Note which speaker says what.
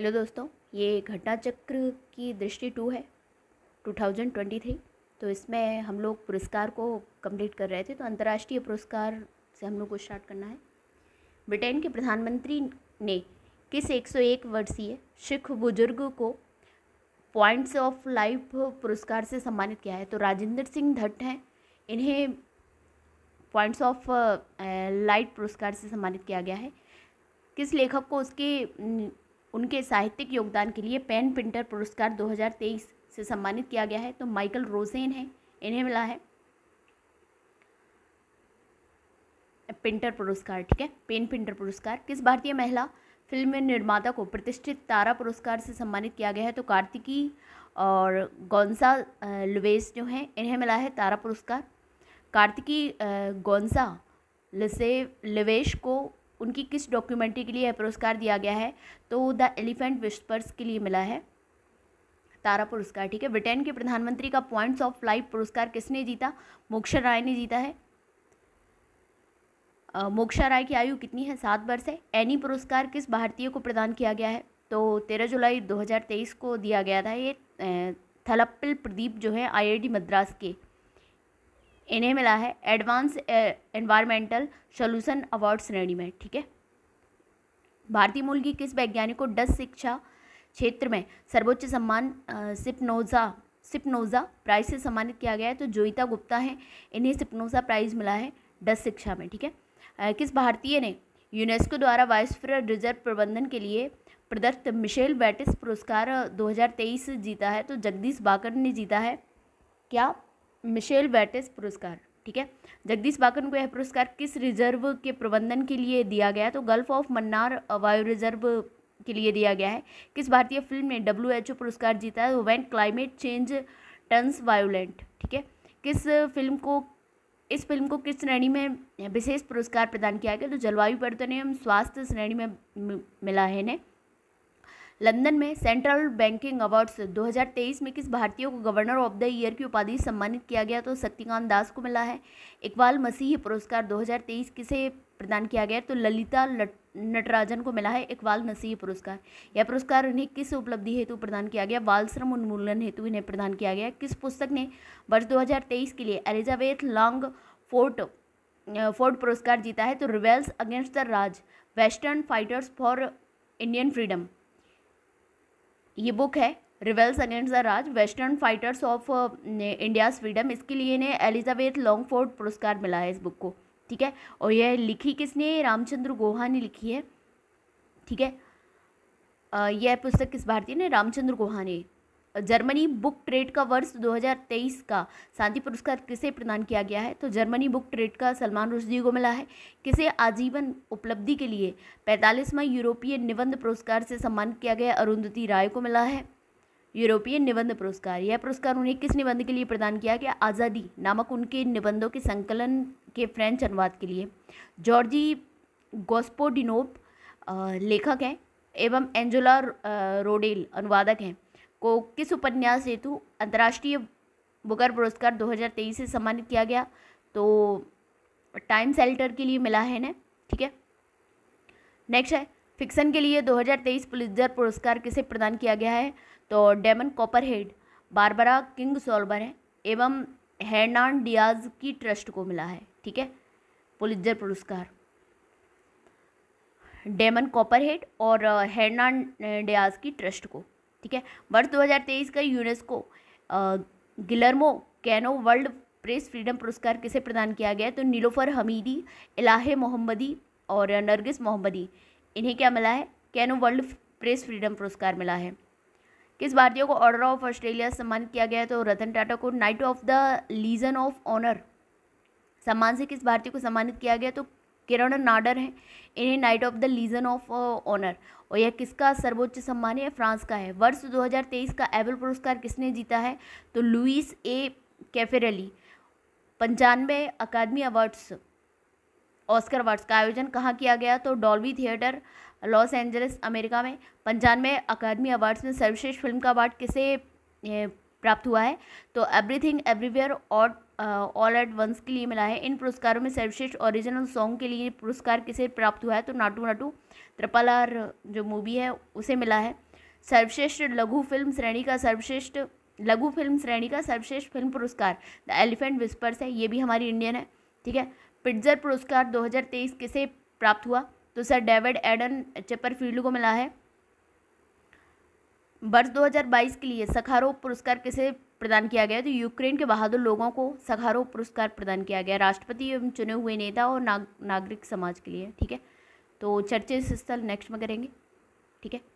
Speaker 1: hello दोस्तों ये घटना चक्र की दृष्टि टू है 2023 तो इसमें हम लोग पुरस्कार को कंप्लीट कर रहे थे तो अंतर्राष्ट्रीय पुरस्कार से हम लोग को स्टार्ट करना है ब्रिटेन के प्रधानमंत्री ने किस 101 वर्षीय सिख बुजुर्ग को पॉइंट्स ऑफ लाइफ पुरस्कार से सम्मानित किया है तो राजेंद्र सिंह धट्ट हैं इन्हें पॉइंट्स ऑफ लाइट पुरस्कार से सम्मानित किया गया है किस लेखक को उसके उनके साहित्यिक योगदान के लिए पेन प्रिंटर पुरस्कार 2023 से सम्मानित किया गया है तो माइकल रोजेन है इन्हें मिला है प्रिंटर पुरस्कार ठीक है पेन प्रिंटर पुरस्कार किस भारतीय महिला फिल्म निर्माता को प्रतिष्ठित तारा पुरस्कार से सम्मानित किया गया है तो कार्तिकी और गौन्सा लुवेस जो हैं इन्हें मिला है तारा पुरस्कार कार्तिकी गौन्सा लसे लिवेश को उनकी किस डॉक्यूमेंट्री के लिए यह पुरस्कार दिया गया है तो द एलिफेंट विस्पर्स के लिए मिला है तारा पुरस्कार ठीक है ब्रिटेन के प्रधानमंत्री का पॉइंट्स ऑफ लाइफ पुरस्कार किसने जीता मोक्षा राय ने जीता है मोक्षा राय की आयु कितनी है सात वर्ष है एनी पुरस्कार किस भारतीय को प्रदान किया गया है तो तेरह जुलाई 2023 को दिया गया था ये थलप्पिल प्रदीप जो है आईआईटी मद्रास के इन्हें मिला है एडवांस एनवायरमेंटल सोल्यूशन अवार्ड श्रेणी में ठीक है भारतीय मूल की किस वैज्ञानिक को डस शिक्षा क्षेत्र में सर्वोच्च सम्मान सिपनोजा सिपनोजा प्राइज से सम्मानित किया गया है तो जोईता गुप्ता है इन्हें सिपनोजा प्राइज मिला है डस शिक्षा में ठीक है किस भारतीय ने यूनेस्को द्वारा वायसफेयर रिजर्व प्रबंधन के लिए प्रदत्त मिशेल बैटिस पुरस्कार 2023 जीता है तो जगदीश बाकर ने जीता है क्या मिशेल वेटिस पुरस्कार ठीक है जगदीश बाकन को यह पुरस्कार किस रिजर्व के प्रबंधन के लिए दिया गया तो गल्फ ऑफ मन्नार वायु रिजर्व के लिए दिया गया है किस भारतीय फिल्म ने डब्ल्यू एच ओ पुरस्कार जीता है तो when climate change turns violent ठीक है किस फिल्म को इस फिल्म को किस श्रेणी में विशेष पुरस्कार प्रदान किया गया तो जलवायु परिवर्तन एवं स्वास्थ्य श्रेणी में मिला है इन्हें लंदन में सेंट्रल बैंकिंग अवार्ड्स 2023 में किस भारतीयों को गवर्नर ऑफ द ईयर की उपाधि सम्मानित किया गया तो शक्तिकांत दास को मिला है इकबाल मसीह पुरस्कार 2023 किसे प्रदान किया गया तो ललिता नटराजन को मिला है इकबाल मसीह पुरस्कार यह पुरस्कार इन्हें किस उपलब्धि हेतु प्रदान किया गया बाल श्रम उन्मूलन हेतु इन्हें प्रदान किया गया किस पुस्तक ने वर्ष दो के लिए एलिजाबेथ लॉन्ग फोर्ट फोर्ट पुरस्कार जीता है तो rebels against the Raj western fighters for Indian freedom ये बुक है rebels against the Raj western fighters of India freedom इसके लिए इन्हें एलिजाबेथ लॉन्गफोर्ड पुरस्कार मिला है इस बुक को ठीक है और यह लिखी किसने रामचंद्र गोहा ने लिखी है ठीक है यह पुस्तक किस भारतीय ने रामचंद्र गोहा ने जर्मनी बुक ट्रेड का वर्ष 2023 का शांति पुरस्कार किसे प्रदान किया गया है तो जर्मनी बुक ट्रेड का सलमान रुशदी को मिला है किसे आजीवन उपलब्धि के लिए पैंतालीसवां यूरोपीय निबंध पुरस्कार से सम्मानित किया गया अरुंधति राय को मिला है यूरोपीय निबंध पुरस्कार यह पुरस्कार उन्हें किस निबंध के लिए प्रदान किया गया आज़ादी नामक उनके निबंधों के संकलन के फ्रेंच अनुवाद के लिए जॉर्जी गोस्पोडिनोप लेखक हैं एवं एंजोला रोडेल अनुवादक हैं को किस उपन्यास हेतु अंतर्राष्ट्रीय बुकर पुरस्कार 2023 से सम्मानित किया गया तो टाइम सेल्टर के लिए मिला है इन्हें ठीक है नेक्स्ट है फिक्सन के लिए 2023 पुलिसर पुरस्कार किसे प्रदान किया गया है तो Demon Copperhead Barbara Kingsolver है एवं हेरनान डियाज की ट्रस्ट को मिला है ठीक है पुलिसर पुरस्कार डेमन कॉपरहेड और हेरनान uh, डियाज uh, की ट्रस्ट को ठीक है वर्ष 2023 का UNESCO Guillermo Cano World Press Freedom पुरस्कार किसे प्रदान किया गया तो नीलोफर हमीदी इलाहे मोहम्मदी और नरगिस मोहम्मदी इन्हें क्या मिला है कैनो वर्ल्ड प्रेस फ्रीडम पुरस्कार मिला है किस भारतीयों को ऑर्डर ऑफ ऑस्ट्रेलिया सम्मानित किया गया तो रतन टाटा को Knight of the Legion of Honour सम्मान से किस भारतीय को सम्मानित किया गया तो किरण नाडर हैं इन्हें Knight of the Legion of Honour और यह किसका सर्वोच्च सम्मान है फ्रांस का है वर्ष 2023 का एबल पुरस्कार किसने जीता है तो लुइस ए कैफेरली पंचानवे अकादमी अवार्ड्स ऑस्कर अवार्ड्स का आयोजन कहाँ किया गया तो Dolby Theatre Los Angeles America में पंचानवे अकादमी अवार्ड्स में सर्वश्रेष्ठ फिल्म का अवार्ड किसे प्राप्त हुआ है तो एवरीथिंग एवरीवेयर और ऑल एट वंस के लिए मिला है इन पुरस्कारों में सर्वश्रेष्ठ ओरिजिनल सॉन्ग के लिए पुरस्कार किसे प्राप्त हुआ है तो नाटू नाटू त्रिपल आर जो मूवी है उसे मिला है सर्वश्रेष्ठ लघु फिल्म श्रेणी का सर्वश्रेष्ठ लघु फिल्म श्रेणी का सर्वश्रेष्ठ फिल्म पुरस्कार द एलिफेंट विस्पर्स है ये भी हमारी इंडियन है ठीक है पिट्जर पुरस्कार 2023 किसे प्राप्त हुआ तो सर डेविड एडन चेपरफील्ड को मिला है वर्ष 2022 के लिए सखारो पुरस्कार किसे प्रदान किया गया तो यूक्रेन के बहादुर लोगों को सघारो पुरस्कार प्रदान किया गया राष्ट्रपति एवं चुने हुए नेता और नाग नागरिक समाज के लिए ठीक है तो चर्चे स्थल नेक्स्ट में करेंगे ठीक है